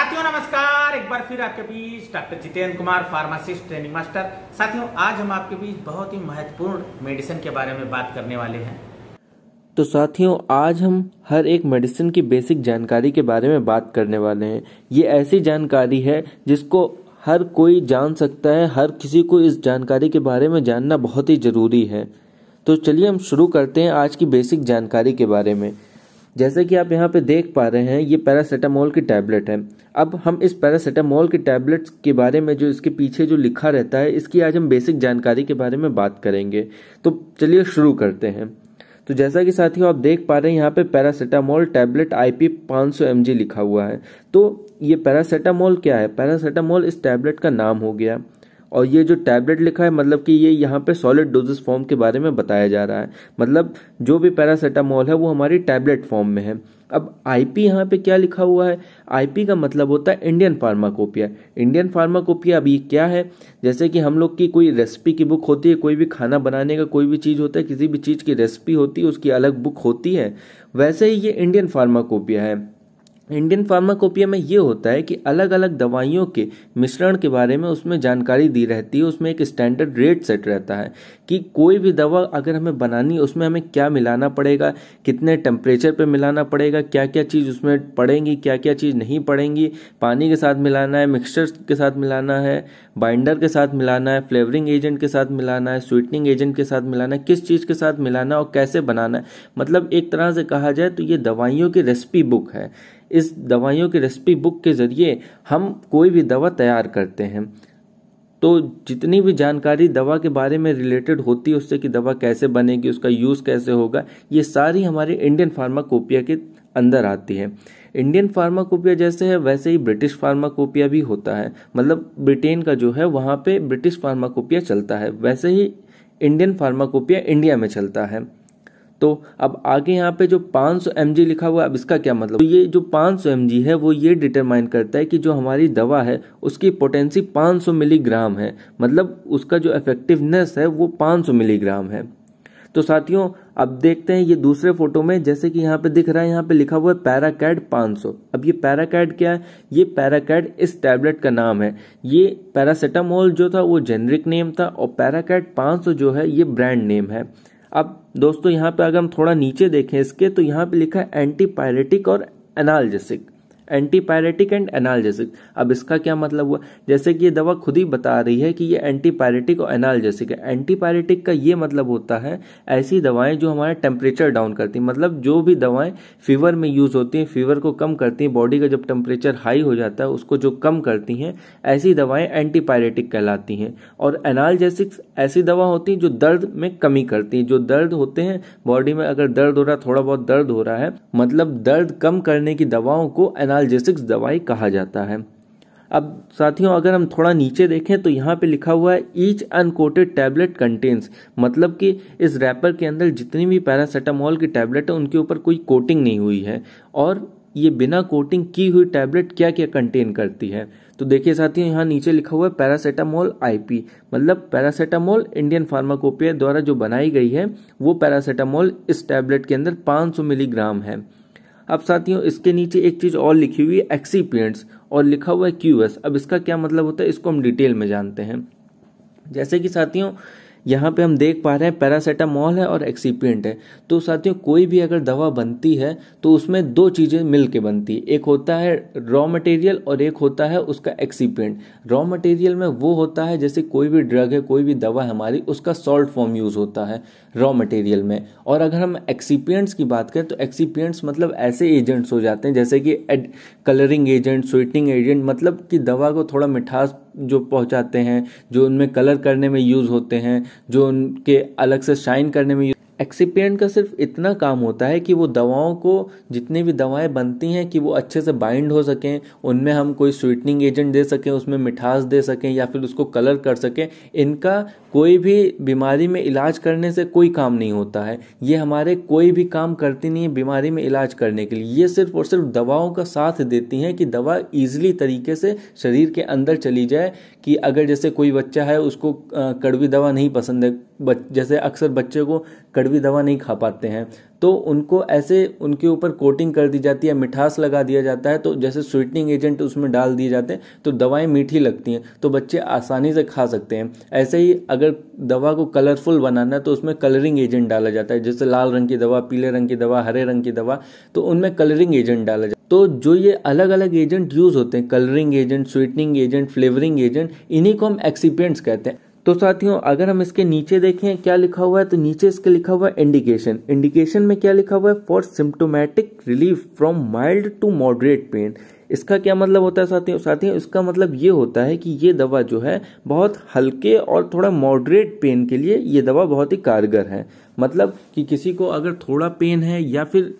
साथियों नमस्कार एक बार फिर आपके बीच doctor Jitendra Kumar pharmacist training master साथियों आज हम आपके बीच बहुत ही महत्वपूर्ण मेडिसिन के बारे में बात करने वाले हैं तो साथियों आज हम हर एक मेडिसिन की बेसिक जानकारी के बारे में बात करने वाले हैं ये ऐसी जानकारी है जिसको हर कोई जान सकता है हर किसी को इस जानकारी के बारे में जानना बहुत ही जरूरी है तो चलिए हम शुरू करते हैं आज की बेसिक जानकारी के बारे में जैसे कि आप यहाँ पे देख पा रहे हैं ये पैरासीटामोल की टैबलेट है अब हम इस पैरासीटामोल की टैबलेट्स के बारे में जो इसके पीछे जो लिखा रहता है इसकी आज हम बेसिक जानकारी के बारे में बात करेंगे तो चलिए शुरू करते हैं तो जैसा कि साथियों आप देख पा रहे हैं यहाँ पे पैरासीटामोल टैबलेट सौ एम जी लिखा हुआ है तो ये पैरासीटामोल क्या है पैरासीटामोल इस टैबलेट का नाम हो गया और ये जो टैबलेट लिखा है मतलब कि ये यहाँ पे सॉलिड डोजेस फॉर्म के बारे में बताया जा रहा है मतलब जो भी पैरासीटामोल है वो हमारी टैबलेट फॉर्म में है अब आईपी यहाँ पे क्या लिखा हुआ है आईपी का मतलब होता है इंडियन फार्माकोपिया इंडियन फार्माकोपिया अभी क्या है जैसे कि हम लोग की कोई रेसिपी की बुक होती है कोई भी खाना बनाने का कोई भी चीज़ होता है किसी भी चीज़ की रेसिपी होती है उसकी अलग बुक होती है वैसे ही ये इंडियन फार्माकोपिया है इंडियन फार्माकोपिया में ये होता है कि अलग अलग दवाइयों के मिश्रण के बारे में उसमें जानकारी दी रहती है उसमें एक स्टैंडर्ड रेट सेट रहता है कि कोई भी दवा अगर हमें बनानी है उसमें हमें क्या मिलाना पड़ेगा कितने टेम्परेचर पे मिलाना पड़ेगा क्या क्या चीज़ उसमें पड़ेंगी क्या क्या चीज़ नहीं पड़ेंगी पानी के साथ मिलाना है मिक्सचर के साथ मिलाना है बाइंडर के साथ मिलाना है फ्लेवरिंग एजेंट के साथ मिलाना है स्वीटनिंग एजेंट के साथ मिलाना है किस चीज़ के साथ मिलाना है और कैसे बनाना है मतलब एक तरह से कहा जाए तो ये दवाइयों की रेसिपी बुक है इस दवाइयों की रेसिपी बुक के ज़रिए हम कोई भी दवा तैयार करते हैं तो जितनी भी जानकारी दवा के बारे में रिलेटेड होती है उससे कि दवा कैसे बनेगी उसका यूज़ कैसे होगा ये सारी हमारे इंडियन फार्माकोपिया के अंदर आती है इंडियन फार्माकोपिया जैसे है वैसे ही ब्रिटिश फार्माकोपिया भी होता है मतलब ब्रिटेन का जो है वहाँ पे ब्रिटिश फार्माकोपिया चलता है वैसे ही इंडियन फार्माकोपिया इंडिया में चलता है तो अब आगे यहाँ पे जो 500 सौ लिखा हुआ है अब इसका क्या मतलब तो ये जो 500 सौ है वो ये डिटरमाइन करता है कि जो हमारी दवा है उसकी पोटेंसी 500 मिलीग्राम है मतलब उसका जो इफेक्टिवनेस है वो 500 मिलीग्राम है तो साथियों अब देखते हैं ये दूसरे फोटो में जैसे कि यहाँ पे दिख रहा है यहाँ पे लिखा हुआ है पैराकैड 500 अब ये पैराकैड क्या है ये पैराकैड इस टैबलेट का नाम है ये पैरासीटामोल जो था वो जेनरिक नेम था और पैराकैड 500 जो है ये ब्रांड नेम है अब दोस्तों यहाँ पे अगर हम थोड़ा नीचे देखें इसके तो यहाँ पे लिखा है एंटीपायरेटिक और एनाल्जेसिक एंटीपायरेटिक एंड एनाल्जेसिक अब इसका क्या मतलब हुआ जैसे कि ये दवा खुद ही बता रही है कि ये एंटीपायरेटिक और एनाल्जेसिक है एंटीपायरेटिक का ये मतलब होता है ऐसी दवाएं जो हमारा टेम्परेचर डाउन करती हैं मतलब जो भी दवाएं फीवर में यूज़ होती हैं फीवर को कम करती हैं बॉडी का जब टेम्परेचर हाई हो जाता है उसको जो कम करती हैं ऐसी दवाएँ एंटीपायरेटिक कहलाती हैं और एनाल्जेसिक्स ऐसी दवा होती है जो दर्द में कमी करती है जो दर्द होते हैं बॉडी में अगर दर्द हो रहा है थोड़ा बहुत दर्द हो रहा है मतलब दर्द कम करने की दवाओं को एनाल्जेसिक्स दवाई कहा जाता है अब साथियों अगर हम थोड़ा नीचे देखें तो यहाँ पे लिखा हुआ है ईच अनकोटेड टैबलेट कंटेन्स मतलब कि इस रैपर के अंदर जितनी भी पैरासीटामोल की टैबलेट है उनके ऊपर कोई कोटिंग नहीं हुई है और ये बिना कोटिंग की हुई टैबलेट क्या क्या कंटेन करती है तो देखिए साथियों यहाँ नीचे लिखा हुआ है पैरासीटामोल आईपी मतलब पैरासीटामोल इंडियन फार्माकोपिया द्वारा जो बनाई गई है वो पैरासीटामोल इस टैबलेट के अंदर 500 मिलीग्राम है अब साथियों इसके नीचे एक चीज़ और लिखी हुई है एक्सीपियंट्स और लिखा हुआ है क्यूएस अब इसका क्या मतलब होता है इसको हम डिटेल में जानते हैं जैसे कि साथियों यहाँ पे हम देख पा रहे हैं पैरासीटामॉल है और एक्सीपियंट है तो साथियों कोई भी अगर दवा बनती है तो उसमें दो चीज़ें मिल के बनती है एक होता है रॉ मटेरियल और एक होता है उसका एक्सीपियंट रॉ मटेरियल में वो होता है जैसे कोई भी ड्रग है कोई भी दवा हमारी उसका सॉल्ट फॉर्म यूज़ होता है रॉ मटेरियल में और अगर हम एक्सीपियंट्स की बात करें तो एक्सीपियंट्स मतलब ऐसे एजेंट्स हो जाते हैं जैसे कि add colouring agent sweetening agent मतलब कि दवा को थोड़ा मिठास जो पहुंचाते हैं जो उनमें कलर करने में यूज़ होते हैं जो उनके अलग से शाइन करने में एक्सीपियंट का सिर्फ इतना काम होता है कि वो दवाओं को जितनी भी दवाएं बनती हैं कि वो अच्छे से बाइंड हो सकें उनमें हम कोई स्वीटनिंग एजेंट दे सकें उसमें मिठास दे सकें या फिर उसको कलर कर सकें इनका कोई भी बीमारी में इलाज करने से कोई काम नहीं होता है ये हमारे कोई भी काम करती नहीं है बीमारी में इलाज करने के लिए ये सिर्फ और सिर्फ दवाओं का साथ देती हैं कि दवा ईजिली तरीके से शरीर के अंदर चली जाए कि अगर जैसे कोई बच्चा है उसको कड़वी दवा नहीं पसंद है जैसे अक्सर बच्चे को कड़वी दवा नहीं खा पाते हैं तो उनको ऐसे उनके ऊपर कोटिंग कर दी जाती है मिठास लगा दिया जाता है तो जैसे स्वीटनिंग एजेंट उसमें डाल दिए जाते हैं तो दवाएं मीठी लगती हैं तो बच्चे आसानी से खा सकते हैं ऐसे ही अगर दवा को कलरफुल बनाना है तो उसमें कलरिंग एजेंट डाला जाता है जैसे लाल रंग की दवा पीले रंग की दवा हरे रंग की दवा तो उनमें कलरिंग एजेंट डाला जाता है तो जो ये अलग अलग एजेंट यूज़ होते हैं colouring agent sweetening agent flavouring agent इन्हीं को हम एक्सीपेंट्स कहते हैं तो साथियों अगर हम इसके नीचे देखें क्या लिखा हुआ है तो नीचे इसके लिखा हुआ है इंडिकेशन इंडिकेशन में क्या लिखा हुआ है for symptomatic relief from mild to moderate pain इसका क्या मतलब होता है साथियों साथियों इसका मतलब ये होता है कि ये दवा जो है बहुत हल्के और थोड़ा मॉडरेट पेन के लिए ये दवा बहुत ही कारगर है मतलब कि किसी को अगर थोड़ा पेन है या फिर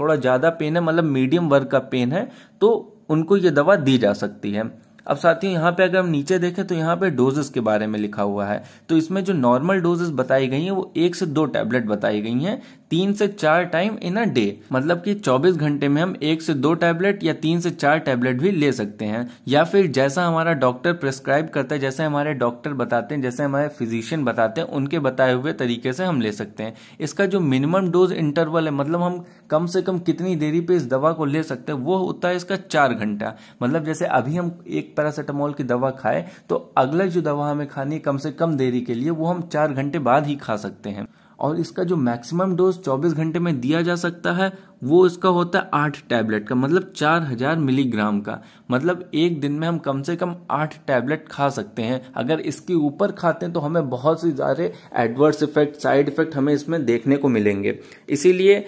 थोड़ा ज़्यादा पेन है मतलब मीडियम वर्ग का पेन है तो उनको ये दवा दी जा सकती है अब साथियों यहाँ पे अगर हम नीचे देखें तो यहाँ पे डोजेस के बारे में लिखा हुआ है तो इसमें जो नॉर्मल डोजेस बताई गई हैं वो एक से दो टैबलेट बताई गई हैं तीन से चार टाइम इन अ डे मतलब कि 24 घंटे में हम एक से दो टैबलेट या तीन से चार टैबलेट भी ले सकते हैं या फिर जैसा हमारा डॉक्टर प्रेस्क्राइब करता है जैसे हमारे डॉक्टर बताते हैं जैसे हमारे फिजिशियन बताते हैं उनके बताए हुए तरीके से हम ले सकते हैं इसका जो मिनिमम डोज इंटरवल है मतलब हम कम से कम कितनी देरी पे इस दवा को ले सकते हैं वो होता है इसका चार घंटा मतलब जैसे अभी हम एक पैरासिटामोल की दवा खाए तो अगला जो दवा हमें खानी है कम से कम देरी के लिए वो हम चार घंटे बाद ही खा सकते हैं और इसका जो मैक्सिमम डोज 24 घंटे में दिया जा सकता है वो इसका होता है आठ टैबलेट का मतलब 4000 मिलीग्राम का मतलब एक दिन में हम कम से कम आठ टैबलेट खा सकते हैं अगर इसके ऊपर खाते हैं तो हमें बहुत से सारे एडवर्स इफेक्ट साइड इफेक्ट हमें इसमें देखने को मिलेंगे इसीलिए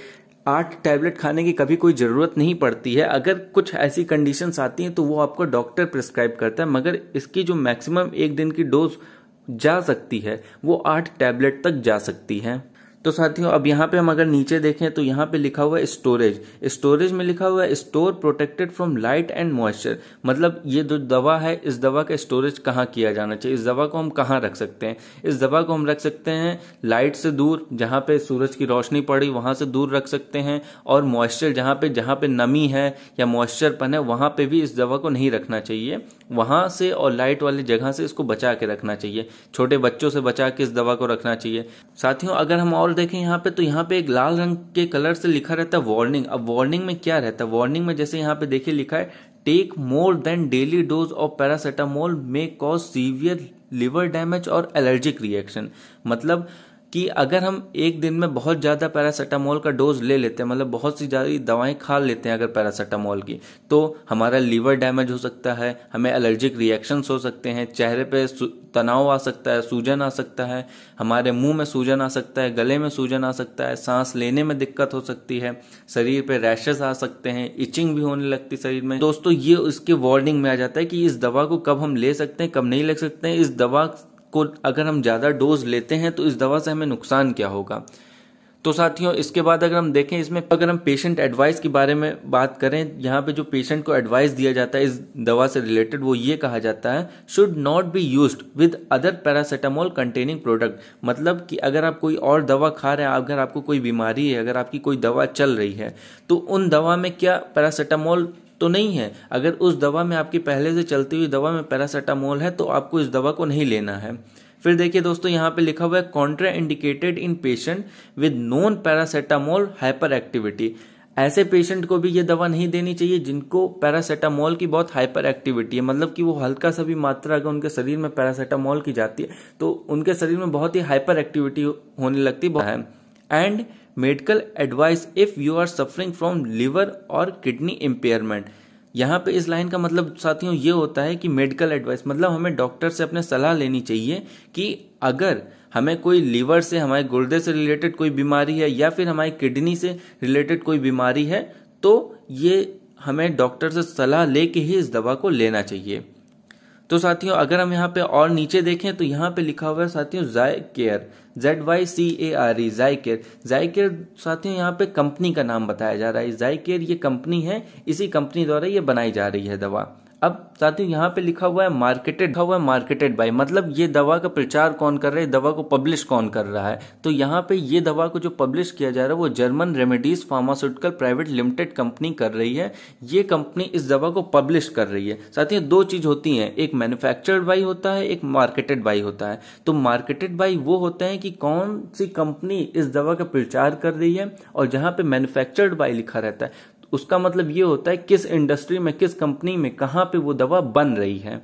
आठ टैबलेट खाने की कभी कोई ज़रूरत नहीं पड़ती है अगर कुछ ऐसी कंडीशंस आती हैं तो वो आपको डॉक्टर प्रिस्क्राइब करता है मगर इसकी जो मैक्सिमम एक दिन की डोज जा सकती है वो आठ टैबलेट तक जा सकती है तो साथियों अब यहाँ पे हम अगर नीचे देखें तो यहाँ पे लिखा हुआ है स्टोरेज स्टोरेज में लिखा हुआ है store protected from light and moisture मतलब ये जो दवा है इस दवा का स्टोरेज कहाँ किया जाना चाहिए इस दवा को हम कहाँ रख सकते हैं इस दवा को हम रख सकते हैं लाइट से दूर जहाँ पे सूरज की रोशनी पड़ी वहाँ से दूर रख सकते हैं और मॉइस्चर जहाँ पे जहाँ पे नमी है या मॉइस्चरपन है वहाँ पे भी इस दवा को नहीं रखना चाहिए वहाँ से और लाइट वाली जगह से इसको बचा के रखना चाहिए छोटे बच्चों से बचा के इस दवा को रखना चाहिए साथियों अगर हम और और देखें यहाँ पे तो यहाँ पे एक लाल रंग के कलर से लिखा रहता है वार्निंग अब वार्निंग में क्या रहता है वार्निंग में जैसे यहाँ पे देखिए लिखा है take more than daily dose of paracetamol may cause severe liver damage और एलर्जिक रिएक्शन मतलब कि अगर हम एक दिन में बहुत ज़्यादा पैरासीटामोल का डोज ले लेते हैं मतलब बहुत सी ज़्यादा दवाएं खा लेते हैं अगर पैरासीटामोल की तो हमारा लीवर डैमेज हो सकता है हमें एलर्जिक रिएक्शंस हो सकते हैं चेहरे पे तनाव आ सकता है सूजन आ सकता है हमारे मुंह में सूजन आ सकता है गले में सूजन आ सकता है सांस लेने में दिक्कत हो सकती है शरीर पे रैशेस आ सकते हैं इचिंग भी होने लगती शरीर में दोस्तों ये इसके वार्निंग में आ जाता है कि इस दवा को कब हम ले सकते हैं कब नहीं ले सकते हैं इस दवा को अगर हम ज़्यादा डोज लेते हैं तो इस दवा से हमें नुकसान क्या होगा तो साथियों इसके बाद अगर हम देखें इसमें अगर हम पेशेंट एडवाइस के बारे में बात करें यहाँ पे जो पेशेंट को एडवाइस दिया जाता है इस दवा से रिलेटेड वो ये कहा जाता है should not be use with other paracetamol containing product मतलब कि अगर आप कोई और दवा खा रहे हैं अगर आपको कोई बीमारी है अगर आपकी कोई दवा चल रही है तो उन दवा में क्या पैरासीटामोल तो नहीं है अगर उस दवा में आपकी पहले से चलती हुई दवा में पैरासीटामोल है तो आपको इस दवा को नहीं लेना है फिर देखिए दोस्तों यहाँ पे लिखा हुआ है contraindicated in patient with non paracetamol hyperactivity ऐसे पेशेंट को भी ये दवा नहीं देनी चाहिए जिनको पैरासीटामोल की बहुत हाइपर एक्टिविटी है मतलब कि वो हल्का सा भी मात्रा अगर उनके शरीर में पैरासीटामोल की जाती है तो उनके शरीर में बहुत ही हाइपर एक्टिविटी होने लगती है and medical advice if you are suffering from liver और किडनी इम्पेयरमेंट यहाँ पे इस लाइन का मतलब साथियों ये होता है कि मेडिकल एडवाइस मतलब हमें डॉक्टर से अपने सलाह लेनी चाहिए कि अगर हमें कोई लीवर से हमारे गुर्दे से रिलेटेड कोई बीमारी है या फिर हमारी किडनी से रिलेटेड कोई बीमारी है तो ये हमें डॉक्टर से सलाह लेके ही इस दवा को लेना चाहिए तो साथियों अगर हम यहाँ पे और नीचे देखें तो यहाँ पे लिखा हुआ है साथियों Zycare Z Y C A R E Zycare जाय केयर साथियों यहाँ पे कंपनी का नाम बताया जा रहा है जाय केयर ये कंपनी है इसी कंपनी द्वारा ये बनाई जा रही है दवा अब साथियों यहाँ पे लिखा हुआ है मार्केटेड लिखा हुआ है मार्केटेड बाय मतलब ये दवा का प्रचार कौन कर रहा है दवा को पब्लिश कौन कर रहा है तो यहाँ पे ये दवा को जो पब्लिश किया जा रहा है वो German Remedies pharmaceutical private limited company कर रही है ये कंपनी इस दवा को पब्लिश कर रही है साथियों दो चीज होती है एक मैन्युफैक्चर्ड बाई होता है एक मार्केटेड बाई होता है तो मार्केटेड बाई वो होते हैं कि कौन सी कंपनी इस दवा का प्रचार कर रही है और जहाँ पे मैन्युफैक्चर्ड बाई लिखा रहता है उसका मतलब ये होता है किस इंडस्ट्री में किस कंपनी में कहाँ पे वो दवा बन रही है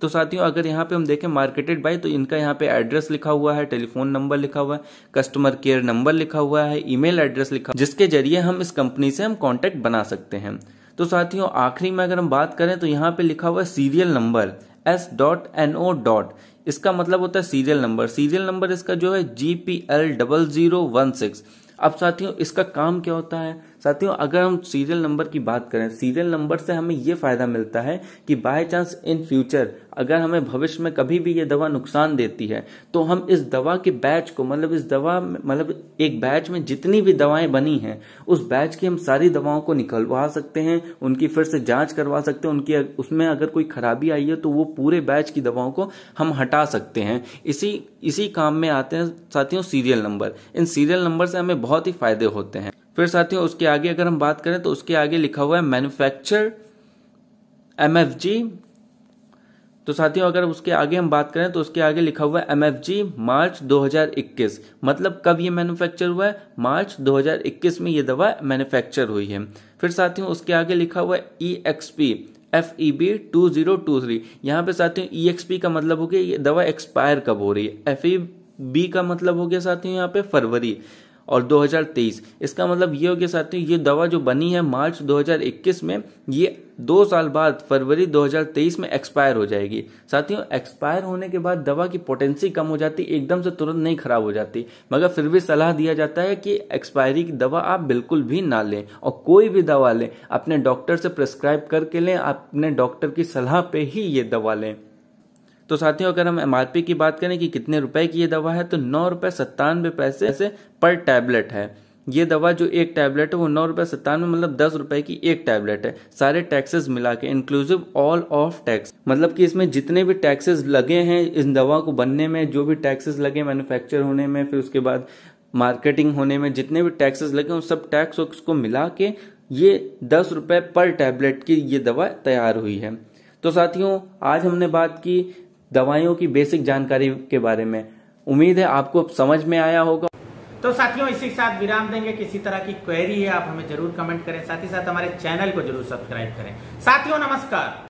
तो साथियों अगर यहाँ पे हम देखें मार्केटेड बाय तो इनका यहाँ पे एड्रेस लिखा हुआ है टेलीफोन नंबर लिखा हुआ है कस्टमर केयर नंबर लिखा हुआ है ईमेल एड्रेस लिखा जिसके जरिए हम इस कंपनी से हम कॉन्टेक्ट बना सकते हैं तो साथियों आखिरी में अगर हम बात करें तो यहाँ पे लिखा हुआ है serial number S dot N O dot इसका मतलब होता है सीरियल नंबर सीरियल नंबर इसका जो है G P L double zero one six अब साथियों इसका काम क्या होता है साथियों अगर हम सीरियल नंबर की बात करें सीरियल नंबर से हमें ये फायदा मिलता है कि बाय चांस इन फ्यूचर अगर हमें भविष्य में कभी भी ये दवा नुकसान देती है तो हम इस दवा के बैच को मतलब इस दवा मतलब एक बैच में जितनी भी दवाएं बनी हैं उस बैच की हम सारी दवाओं को निकलवा सकते हैं उनकी फिर से जांच करवा सकते हैं उनकी उसमें अगर कोई खराबी आई है तो वो पूरे बैच की दवाओं को हम हटा सकते हैं इसी इसी काम में आते हैं साथियों सीरियल नंबर इन सीरियल नंबर से हमें बहुत ही फायदे होते हैं फिर साथियों उसके आगे अगर हम बात करें तो उसके आगे लिखा हुआ है मैन्युफैक्चर एम तो साथियों अगर उसके आगे हम बात करें तो उसके आगे लिखा हुआ है एम मार्च 2021 मतलब कब ये मैन्युफैक्चर हुआ है मार्च 2021 में ये दवा मैन्युफैक्चर हुई है फिर साथियों उसके आगे लिखा हुआ है E F E B two zero two three यहाँ पे साथियों ई एक्स पी का मतलब हो गया ये दवा एक्सपायर कब हो रही है एफ ई बी का मतलब हो गया साथियों यहाँ पे फरवरी और 2023 इसका मतलब ये हो गया साथियों ये दवा जो बनी है मार्च 2021 में ये दो साल बाद फरवरी 2023 में एक्सपायर हो जाएगी साथियों एक्सपायर होने के बाद दवा की पोटेंसी कम हो जाती एकदम से तुरंत नहीं खराब हो जाती मगर फिर भी सलाह दिया जाता है कि एक्सपायरी की दवा आप बिल्कुल भी ना लें और कोई भी दवा लें अपने डॉक्टर से प्रेस्क्राइब करके लें अपने डॉक्टर की सलाह पे ही ये दवा लें तो साथियों अगर हम एम की बात करें कि कितने रुपए की ये दवा है तो नौ रुपए सत्तानवे पैसे पर टैबलेट है ये दवा जो एक टैबलेट है वो नौ रुपए सत्तानवे मतलब दस रुपए की एक टैबलेट है सारे टैक्सेस मिला के इंक्लूसिव ऑल ऑफ टैक्स मतलब कि इसमें जितने भी टैक्सेस लगे हैं इस दवा को बनने में जो भी टैक्सेस लगे मैन्युफैक्चर होने में फिर उसके बाद मार्केटिंग होने में जितने भी टैक्सेस लगे उन सब टैक्स को मिला के ये दस रुपए पर टैबलेट की ये दवा तैयार हुई है तो साथियों आज हमने बात की दवाइयों की बेसिक जानकारी के बारे में उम्मीद है आपको समझ में आया होगा तो साथियों इसी के साथ विराम देंगे किसी तरह की क्वेरी है आप हमें जरूर कमेंट करें साथ ही साथ हमारे चैनल को जरूर सब्सक्राइब करें साथियों नमस्कार